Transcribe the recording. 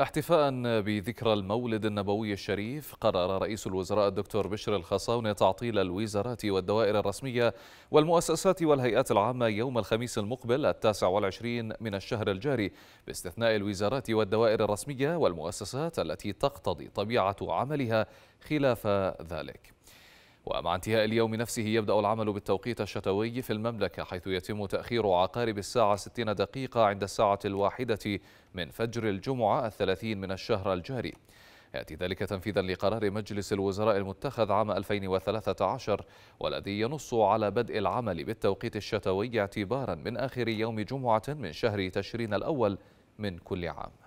احتفاء بذكرى المولد النبوي الشريف قرر رئيس الوزراء الدكتور بشر الخصاونة تعطيل الوزارات والدوائر الرسمية والمؤسسات والهيئات العامة يوم الخميس المقبل التاسع والعشرين من الشهر الجاري باستثناء الوزارات والدوائر الرسمية والمؤسسات التي تقتضي طبيعة عملها خلاف ذلك ومع انتهاء اليوم نفسه يبدأ العمل بالتوقيت الشتوي في المملكة حيث يتم تأخير عقارب الساعة 60 دقيقة عند الساعة الواحدة من فجر الجمعة الثلاثين من الشهر الجاري يأتي ذلك تنفيذا لقرار مجلس الوزراء المتخذ عام 2013 والذي ينص على بدء العمل بالتوقيت الشتوي اعتبارا من آخر يوم جمعة من شهر تشرين الأول من كل عام